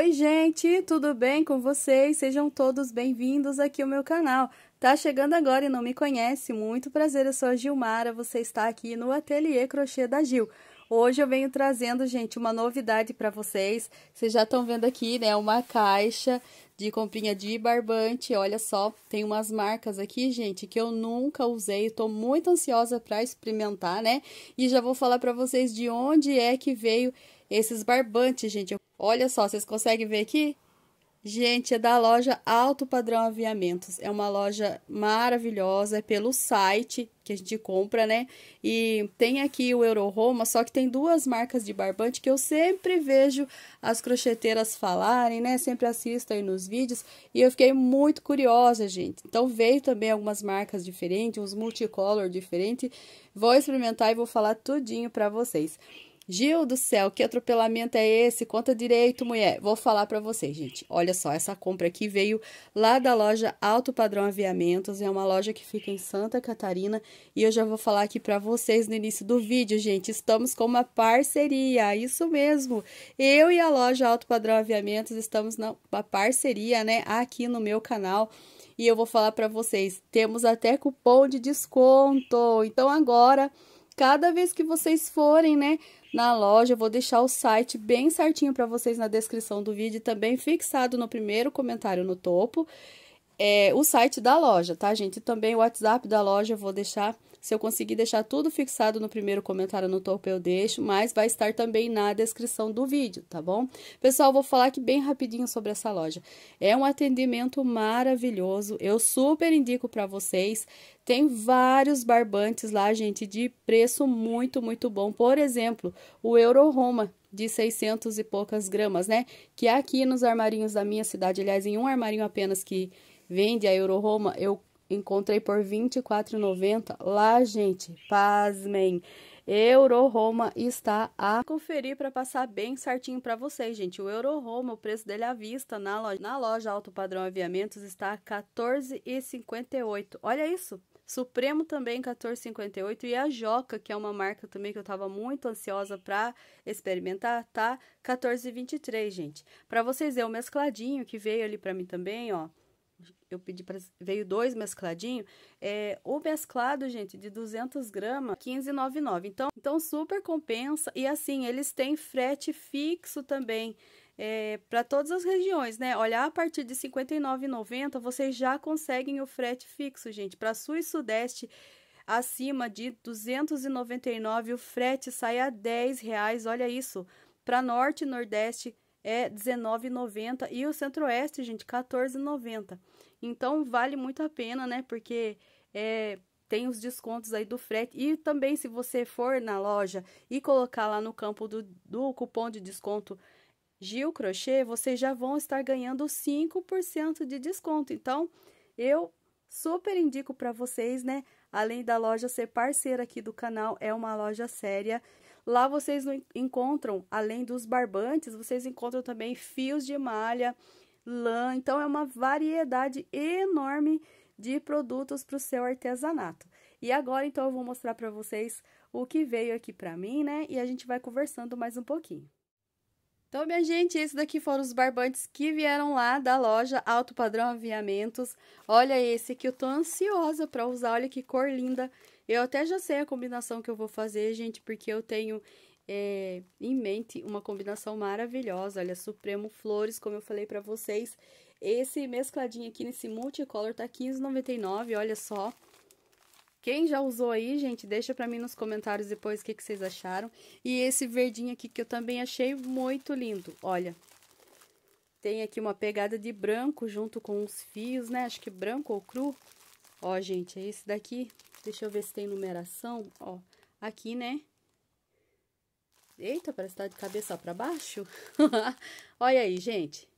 Oi, gente, tudo bem com vocês? Sejam todos bem-vindos aqui ao meu canal. Tá chegando agora e não me conhece? Muito prazer, eu sou a Gilmara, você está aqui no Ateliê Crochê da Gil. Hoje eu venho trazendo, gente, uma novidade para vocês. Vocês já estão vendo aqui, né, uma caixa de comprinha de barbante. Olha só, tem umas marcas aqui, gente, que eu nunca usei. Tô muito ansiosa para experimentar, né? E já vou falar para vocês de onde é que veio esses barbantes, gente. Olha só, vocês conseguem ver aqui? Gente, é da loja Alto Padrão Aviamentos. É uma loja maravilhosa, é pelo site que a gente compra, né? E tem aqui o Euro Roma, só que tem duas marcas de barbante que eu sempre vejo as crocheteiras falarem, né? Sempre assisto aí nos vídeos e eu fiquei muito curiosa, gente. Então veio também algumas marcas diferentes, uns multicolor diferentes. Vou experimentar e vou falar tudinho para vocês. Gil do céu, que atropelamento é esse? Conta direito, mulher. Vou falar para vocês, gente. Olha só, essa compra aqui veio lá da loja Alto Padrão Aviamentos. É uma loja que fica em Santa Catarina. E eu já vou falar aqui para vocês no início do vídeo, gente. Estamos com uma parceria, isso mesmo. Eu e a loja Alto Padrão Aviamentos estamos numa parceria, né? Aqui no meu canal e eu vou falar para vocês, temos até cupom de desconto. Então agora cada vez que vocês forem, né, na loja, eu vou deixar o site bem certinho para vocês na descrição do vídeo, também fixado no primeiro comentário no topo, é, o site da loja, tá, gente? E também o WhatsApp da loja eu vou deixar se eu conseguir deixar tudo fixado no primeiro comentário no topo, eu deixo, mas vai estar também na descrição do vídeo, tá bom? Pessoal, vou falar aqui bem rapidinho sobre essa loja. É um atendimento maravilhoso, eu super indico para vocês. Tem vários barbantes lá, gente, de preço muito, muito bom. Por exemplo, o Euro Roma, de 600 e poucas gramas, né? Que é aqui nos armarinhos da minha cidade, aliás, em um armarinho apenas que vende a Euro Roma, eu Encontrei por R$ 24,90. Lá, gente, pasmem. Euroroma está a conferir para passar bem certinho para vocês, gente. O Euroroma, o preço dele à vista na loja, na loja Alto Padrão Aviamentos está a 14,58. Olha isso. Supremo também 14,58 e a Joca, que é uma marca também que eu estava muito ansiosa para experimentar, tá 14,23, gente. Para vocês é o mescladinho que veio ali para mim também, ó eu pedi para veio dois mescladinho, é, o mesclado, gente, de 200 gramas, 15,99. Então, então super compensa e assim, eles têm frete fixo também. É, para todas as regiões, né? Olha, a partir de R$ 59,90 vocês já conseguem o frete fixo, gente. Para Sul e Sudeste, acima de 299, o frete sai a 10 reais, olha isso. Para Norte e Nordeste é 19,90 e o Centro-Oeste, gente, 14,90. Então vale muito a pena, né? Porque é, tem os descontos aí do frete. E também, se você for na loja e colocar lá no campo do, do cupom de desconto Gil Crochê, vocês já vão estar ganhando 5% de desconto. Então, eu super indico para vocês, né? Além da loja ser parceira aqui do canal, é uma loja séria. Lá vocês encontram, além dos barbantes, vocês encontram também fios de malha lã. Então, é uma variedade enorme de produtos para o seu artesanato. E agora, então, eu vou mostrar para vocês o que veio aqui para mim, né? E a gente vai conversando mais um pouquinho. Então, minha gente, esses daqui foram os barbantes que vieram lá da loja Alto Padrão Aviamentos. Olha esse aqui, eu tô ansiosa para usar, olha que cor linda. Eu até já sei a combinação que eu vou fazer, gente, porque eu tenho é, em mente uma combinação maravilhosa. Olha, Supremo Flores, como eu falei para vocês. Esse mescladinho aqui nesse multicolor tá R$15,99, olha só. Quem já usou aí, gente, deixa pra mim nos comentários depois o que, que vocês acharam. E esse verdinho aqui que eu também achei muito lindo, olha. Tem aqui uma pegada de branco junto com os fios, né? Acho que branco ou cru. Ó, gente, é esse daqui. Deixa eu ver se tem numeração, ó. Aqui, né? Eita, parece que tá de cabeça para baixo. Olha aí, gente.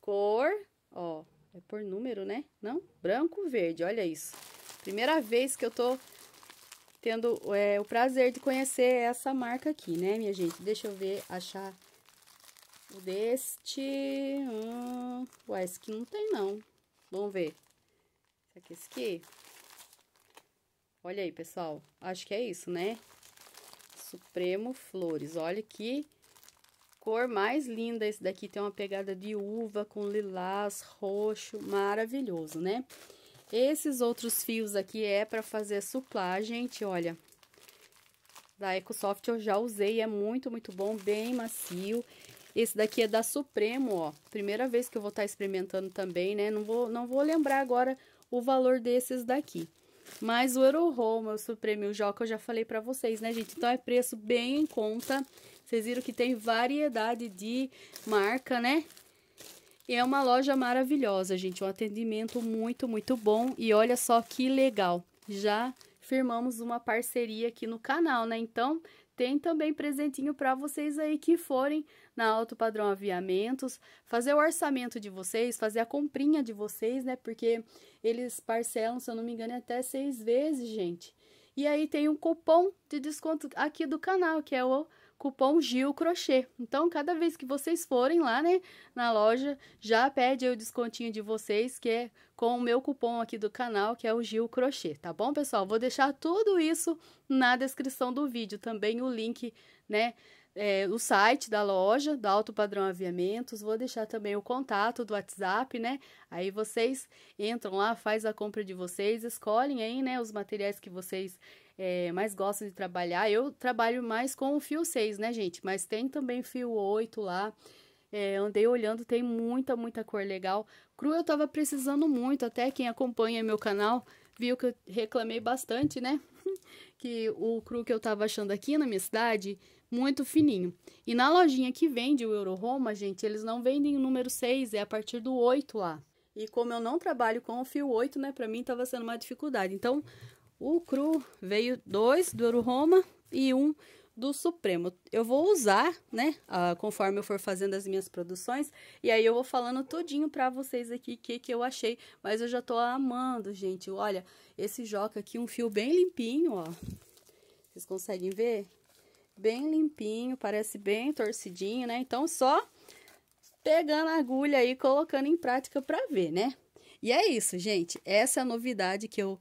Cor, ó, é por número, né? Não? Branco, verde, olha isso. Primeira vez que eu tô tendo é, o prazer de conhecer essa marca aqui, né, minha gente? Deixa eu ver, achar o deste. Hum, ué, esse aqui não tem, não. Vamos ver. Será que é esse aqui? Olha aí, pessoal. Acho que é isso, né? Supremo Flores. Olha que cor mais linda esse daqui. Tem uma pegada de uva com lilás, roxo, maravilhoso, né? Esses outros fios aqui é para fazer suplar, gente, olha. Da EcoSoft eu já usei, é muito, muito bom, bem macio. Esse daqui é da Supremo, ó. Primeira vez que eu vou estar tá experimentando também, né? Não vou, não vou lembrar agora o valor desses daqui. Mas o Euro o Supremo o Joca, eu já falei pra vocês, né, gente? Então, é preço bem em conta. Vocês viram que tem variedade de marca, né? E é uma loja maravilhosa, gente. Um atendimento muito, muito bom. E olha só que legal. Já firmamos uma parceria aqui no canal, né? Então, tem também presentinho para vocês aí que forem na Alto Padrão Aviamentos, fazer o orçamento de vocês, fazer a comprinha de vocês, né? Porque eles parcelam, se eu não me engano, é até seis vezes, gente. E aí tem um cupom de desconto aqui do canal, que é o cupom Gil Crochê. Então, cada vez que vocês forem lá, né, na loja, já pede o descontinho de vocês, que é com o meu cupom aqui do canal, que é o Gil Crochê, tá bom, pessoal? Vou deixar tudo isso na descrição do vídeo, também o link, né, é, o site da loja, do Alto Padrão Aviamentos, vou deixar também o contato do WhatsApp, né? Aí vocês entram lá, faz a compra de vocês, escolhem aí, né, os materiais que vocês é, mais gosta de trabalhar. Eu trabalho mais com o fio 6, né, gente? Mas tem também fio 8 lá. É, andei olhando, tem muita, muita cor legal. Cru eu tava precisando muito, até quem acompanha meu canal viu que eu reclamei bastante, né? que o cru que eu tava achando aqui na minha cidade, muito fininho. E na lojinha que vende o Roma, gente, eles não vendem o número 6, é a partir do 8 lá. E como eu não trabalho com o fio 8, né, pra mim tava sendo uma dificuldade. Então, o cru veio dois do Euro Roma e um do Supremo. Eu vou usar, né, uh, conforme eu for fazendo as minhas produções, e aí eu vou falando todinho pra vocês aqui o que, que eu achei, mas eu já tô amando, gente. Olha, esse joca aqui, um fio bem limpinho, ó. Vocês conseguem ver? Bem limpinho, parece bem torcidinho, né? Então, só pegando a agulha e colocando em prática pra ver, né? E é isso, gente. Essa é a novidade que eu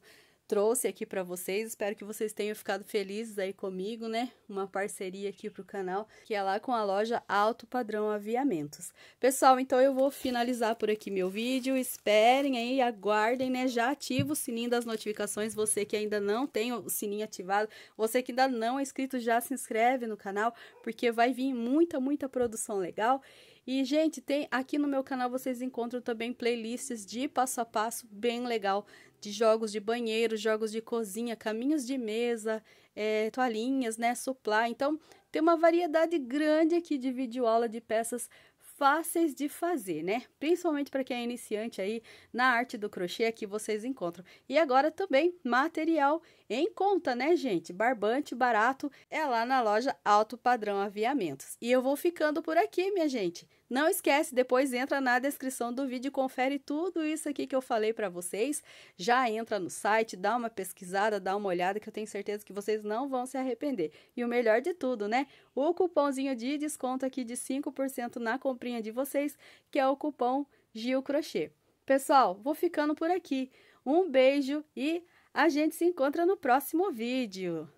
trouxe aqui para vocês. Espero que vocês tenham ficado felizes aí comigo, né? Uma parceria aqui pro canal, que é lá com a loja Alto Padrão Aviamentos. Pessoal, então eu vou finalizar por aqui meu vídeo. Esperem aí, aguardem, né? Já ativa o sininho das notificações. Você que ainda não tem o sininho ativado, você que ainda não é inscrito, já se inscreve no canal, porque vai vir muita, muita produção legal. E, gente, tem aqui no meu canal vocês encontram também playlists de passo a passo bem legal de jogos de banheiro, jogos de cozinha, caminhos de mesa, é, toalhinhas, né, suplá. Então, tem uma variedade grande aqui de videoaula de peças fáceis de fazer, né? Principalmente para quem é iniciante aí na arte do crochê, aqui vocês encontram. E agora também material em conta, né, gente? Barbante barato é lá na loja Alto Padrão Aviamentos. E eu vou ficando por aqui, minha gente. Não esquece, depois entra na descrição do vídeo e confere tudo isso aqui que eu falei para vocês. Já entra no site, dá uma pesquisada, dá uma olhada que eu tenho certeza que vocês não vão se arrepender. E o melhor de tudo, né? O cupomzinho de desconto aqui de 5% na comprinha de vocês, que é o cupom Gil Crochê. Pessoal, vou ficando por aqui. Um beijo e a gente se encontra no próximo vídeo.